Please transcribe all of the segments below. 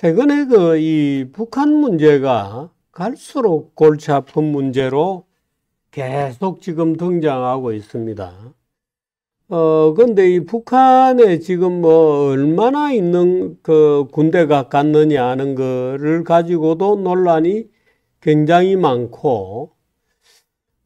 최근에 그 이 북한 문제가 갈수록 골치 아픈 문제로 계속 지금 등장하고 있습니다. 어, 근데 이 북한에 지금 뭐 얼마나 있는 그 군대가 갔느냐 하는 거를 가지고도 논란이 굉장히 많고,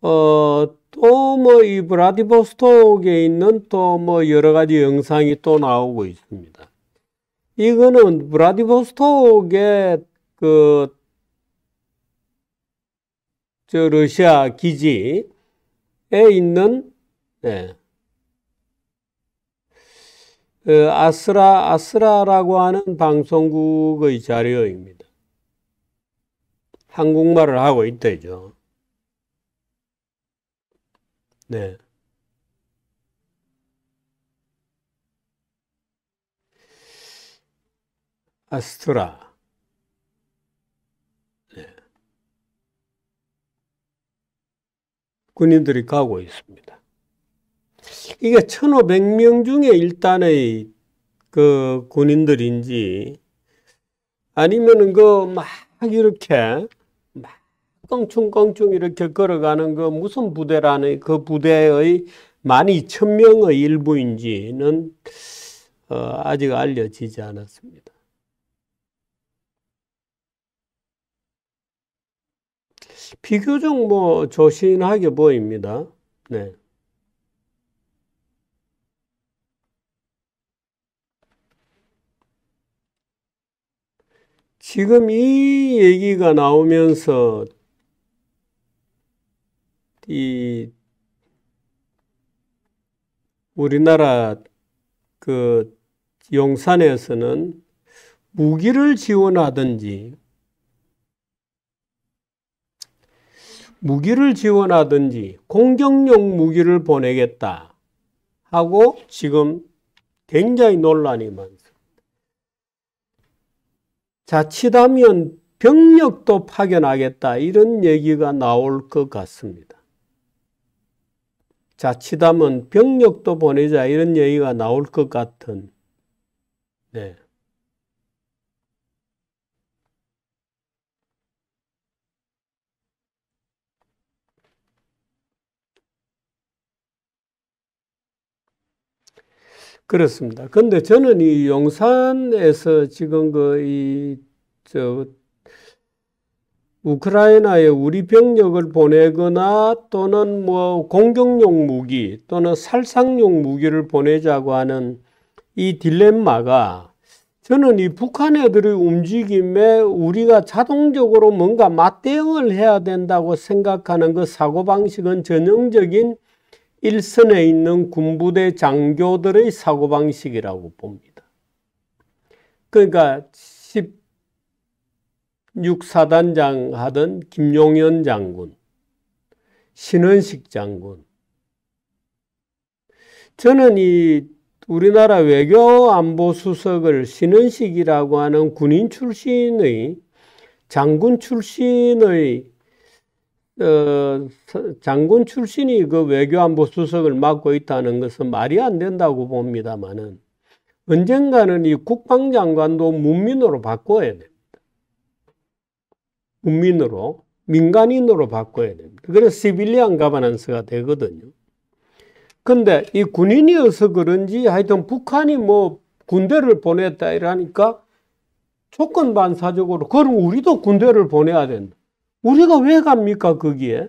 어, 또 뭐 이 브라디보스톡에 있는 또 뭐 여러 가지 영상이 또 나오고 있습니다. 이거는 브라디보스톡의 그, 저 러시아 기지에 있는, 예. 어, 아스라, 아스라라고 하는 방송국의 자료입니다. 한국말을 하고 있다죠. 네. 아스트라. 네. 군인들이 가고 있습니다. 이게 1,500명 중에 일단의 그 군인들인지 아니면은 그 막 이렇게 막 껑충껑충 이렇게 걸어가는 그 무슨 부대라는 그 부대의 만 이천 명의 일부인지는 어, 아직 알려지지 않았습니다. 비교적 뭐 조신하게 보입니다. 네. 지금 이 얘기가 나오면서 이 우리나라 그 용산에서는 무기를 지원하든지 무기를 지원하든지 공격용 무기를 보내겠다 하고 지금 굉장히 논란이 많습니다. 자칫하면 병력도 파견하겠다 이런 얘기가 나올 것 같습니다. 자칫하면 병력도 보내자 이런 얘기가 나올 것 같은 네. 그렇습니다. 근데 저는 이 용산에서 지금 그이저 우크라이나에 우리 병력을 보내거나 또는 뭐 공격용 무기 또는 살상용 무기를 보내자고 하는 이 딜레마가 저는 이 북한 애들의 움직임에 우리가 자동적으로 뭔가 맞대응을 해야 된다고 생각하는 그 사고방식은 전형적인 일선에 있는 군부대 장교들의 사고방식이라고 봅니다. 그러니까 16사단장 하던 김용현 장군, 신원식 장군. 저는 이 우리나라 외교안보수석을 신원식이라고 하는 군인 출신의 장군 출신의 어, 장군 출신이 그 외교안보 수석을 맡고 있다는 것은 말이 안 된다고 봅니다만은 언젠가는 이 국방장관도 문민으로 바꿔야 됩니다. 문민으로 민간인으로 바꿔야 됩니다. 그래서 시빌리안 가버넌스가 되거든요. 근데 이 군인이어서 그런지 하여튼 북한이 뭐 군대를 보냈다 이러니까 조건반사적으로 그럼 우리도 군대를 보내야 된다. 우리가 왜 갑니까, 거기에?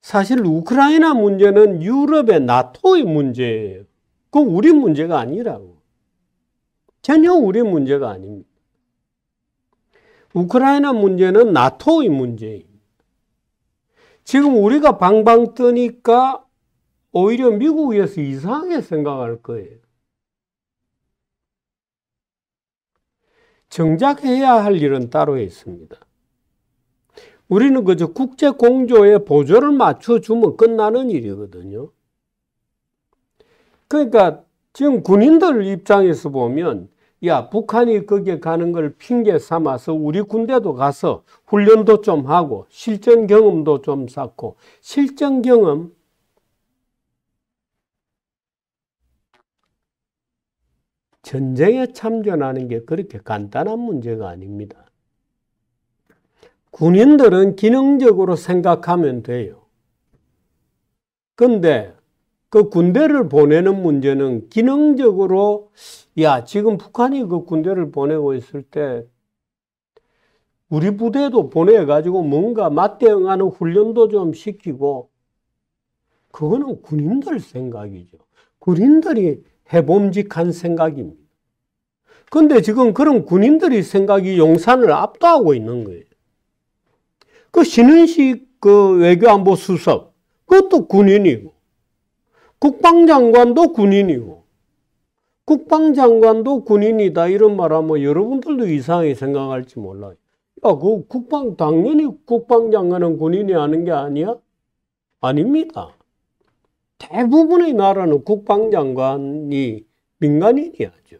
사실 우크라이나 문제는 유럽의 나토의 문제예요. 그건 우리 문제가 아니라고. 전혀 우리 문제가 아닙니다. 우크라이나 문제는 나토의 문제입니다. 지금 우리가 방방 뜨니까 오히려 미국에서 이상하게 생각할 거예요. 정작 해야 할 일은 따로 있습니다. 우리는 그저 국제 공조에 보조를 맞춰주면 끝나는 일이거든요. 그러니까 지금 군인들 입장에서 보면 야 북한이 거기에 가는 걸 핑계 삼아서 우리 군대도 가서 훈련도 좀 하고 실전 경험도 좀 쌓고 실전 경험 전쟁에 참전하는 게 그렇게 간단한 문제가 아닙니다. 군인들은 기능적으로 생각하면 돼요. 근데 그 군대를 보내는 문제는 기능적으로 야 지금 북한이 그 군대를 보내고 있을 때 우리 부대도 보내가지고 뭔가 맞대응하는 훈련도 좀 시키고 그거는 군인들 생각이죠. 군인들이 해봄직한 생각입니다. 근데 지금 그런 군인들의 생각이 용산을 압도하고 있는 거예요. 그 신은식 그 외교안보 수석, 그것도 군인이고, 국방장관도 군인이고, 국방장관도 군인이다 이런 말하면 여러분들도 이상하게 생각할지 몰라요. 야, 그 국방, 당연히 국방장관은 군인이 하는 게 아니야? 아닙니다. 대부분의 나라는 국방장관이 민간인이 야죠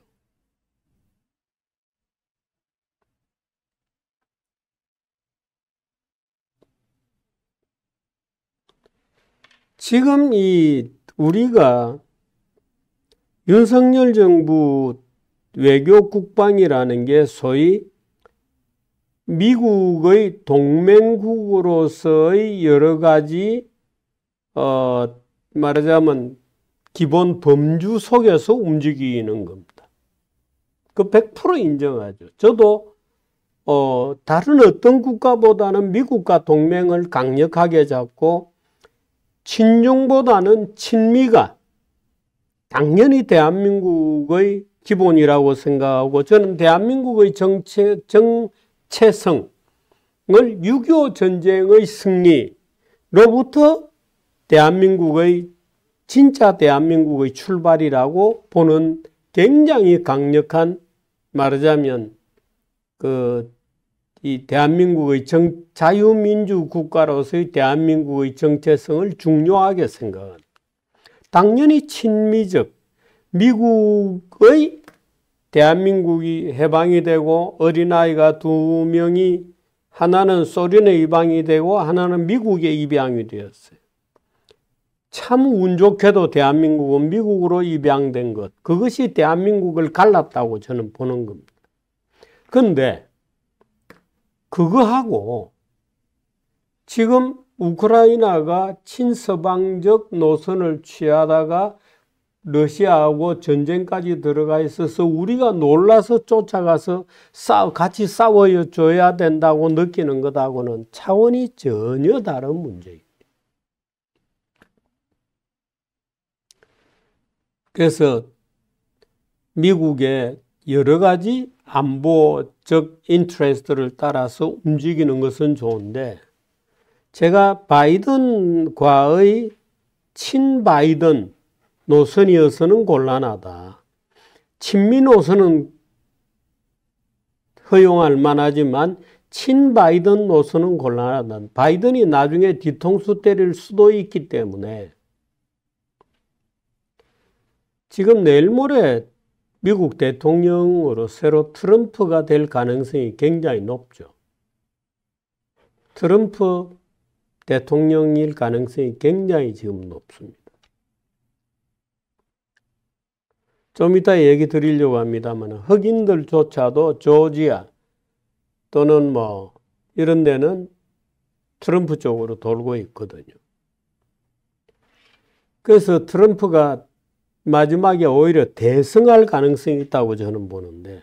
지금 이 우리가 윤석열 정부 외교 국방이라는 게 소위 미국의 동맹국으로서의 여러 가지 어, 말하자면 기본 범주 속에서 움직이는 겁니다. 그 100% 인정하죠. 저도 어, 다른 어떤 국가보다는 미국과 동맹을 강력하게 잡고 친중보다는 친미가 당연히 대한민국의 기본이라고 생각하고 저는 대한민국의 정체, 정체성을 6.25 전쟁의 승리로부터 대한민국의 진짜 대한민국의 출발이라고 보는 굉장히 강력한 말하자면 그이 대한민국의 정, 자유민주 국가로서의 대한민국의 정체성을 중요하게 생각한 당연히 친미적 미국의 대한민국이 해방이 되고 어린아이가 두 명이 하나는 소련에 입양이 되고 하나는 미국에 입양이 되었어요. 참운 좋게도 대한민국은 미국으로 입양된 것 그것이 대한민국을 갈랐다고 저는 보는 겁니다. 근데 그거하고 지금 우크라이나가 친서방적 노선을 취하다가 러시아하고 전쟁까지 들어가 있어서 우리가 놀라서 쫓아가서 같이 싸워줘야 된다고 느끼는 것하고는 차원이 전혀 다른 문제입니다. 그래서 미국의 여러 가지 안보적 인트레스트를 따라서 움직이는 것은 좋은데 제가 바이든과의 친바이든 노선이어서는 곤란하다. 친미 노선은 허용할 만하지만 친바이든 노선은 곤란하다. 바이든이 나중에 뒤통수 때릴 수도 있기 때문에 지금 내일 모레 미국 대통령으로 새로 트럼프가 될 가능성이 굉장히 높죠. 트럼프 대통령일 가능성이 굉장히 지금 높습니다. 좀 이따 얘기 드리려고 합니다만 흑인들조차도 조지아 또는 뭐 이런 데는 트럼프 쪽으로 돌고 있거든요. 그래서 트럼프가 마지막에 오히려 대승할 가능성이 있다고 저는 보는데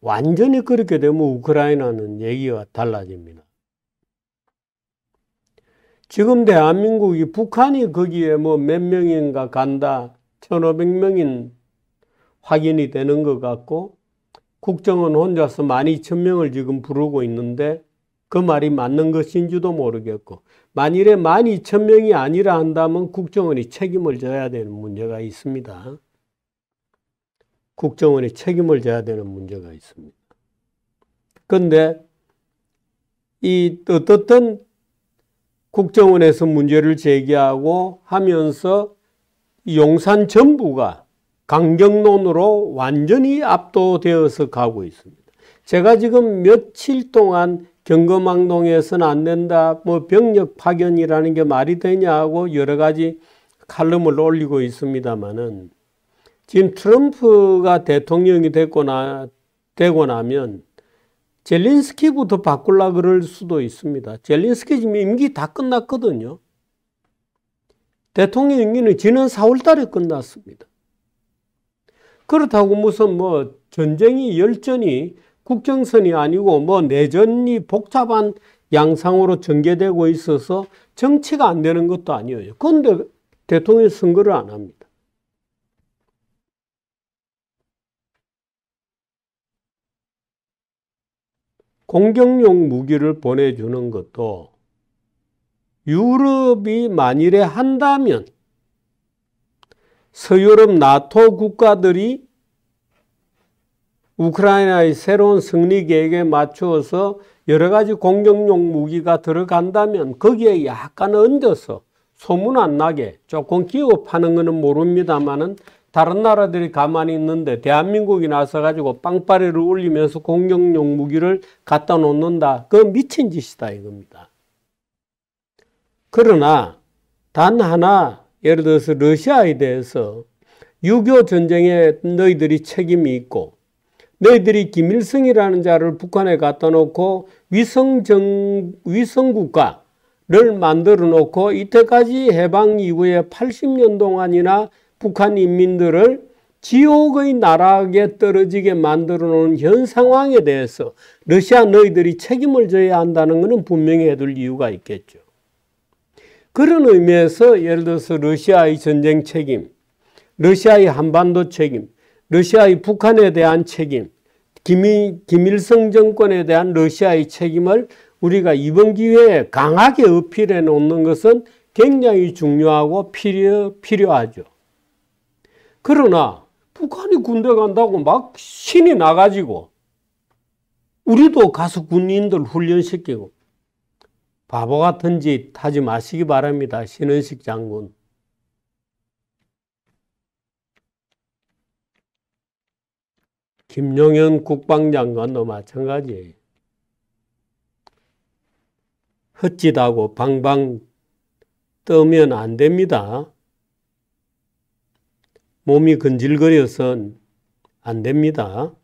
완전히 그렇게 되면 우크라이나는 얘기가 달라집니다. 지금 대한민국이 북한이 거기에 뭐 몇 명인가 간다, 1,500명인 확인이 되는 것 같고 국정은 혼자서 12,000명을 지금 부르고 있는데 그 말이 맞는 것인지도 모르겠고 만일에 12,000명이 아니라 한다면 국정원이 책임을 져야 되는 문제가 있습니다. 국정원이 책임을 져야 되는 문제가 있습니다. 그런데 이 어떻든 국정원에서 문제를 제기하고 하면서 용산 전부가 강경론으로 완전히 압도되어서 가고 있습니다. 제가 지금 며칠 동안 경거망동에서안 된다. 뭐 병력 파견이라는 게 말이 되냐고 여러 가지 칼럼을 올리고 있습니다만은 지금 트럼프가 대통령이 됐거 나, 되고 나면 젤린스키부터 바꾸려 그럴 수도 있습니다. 젤린스키 지금 임기 다 끝났거든요. 대통령 임기는 지난 4월 달에 끝났습니다. 그렇다고 무슨 뭐 전쟁이 열전이 국정선이 아니고 뭐 내전이 복잡한 양상으로 전개되고 있어서 정치가 안 되는 것도 아니에요. 그런데 대통령 선거를 안 합니다. 공격용 무기를 보내주는 것도 유럽이 만일에 한다면 서유럽 나토 국가들이 우크라이나의 새로운 승리 계획에 맞추어서 여러 가지 공격용 무기가 들어간다면 거기에 약간 얹어서 소문 안 나게 조금 기업하는 것은 모릅니다만은 다른 나라들이 가만히 있는데 대한민국이 나서가지고 빵빠레를 올리면서 공격용 무기를 갖다 놓는다. 그 미친 짓이다 이겁니다. 그러나 단 하나 예를 들어서 러시아에 대해서 유교 전쟁에 너희들이 책임이 있고 너희들이 김일성이라는 자를 북한에 갖다 놓고 위성정, 위성국가를 만들어 놓고 이때까지 해방 이후에 80년 동안이나 북한 인민들을 지옥의 나라에 떨어지게 만들어 놓은 현 상황에 대해서 러시아 너희들이 책임을 져야 한다는 것은 분명히 해둘 이유가 있겠죠. 그런 의미에서 예를 들어서 러시아의 전쟁 책임, 러시아의 한반도 책임, 러시아의 북한에 대한 책임, 김일, 김일성 정권에 대한 러시아의 책임을 우리가 이번 기회에 강하게 어필해 놓는 것은 굉장히 중요하고 필요, 필요하죠. 그러나 북한이 군대 간다고 막 신이 나가지고 우리도 가서 군인들 훈련시키고 바보 같은 짓 하지 마시기 바랍니다. 신은식 장군. 김용현 국방장관도 마찬가지예요. 헛짓하고 방방 뜨면 안 됩니다. 몸이 건질거려선 안 됩니다.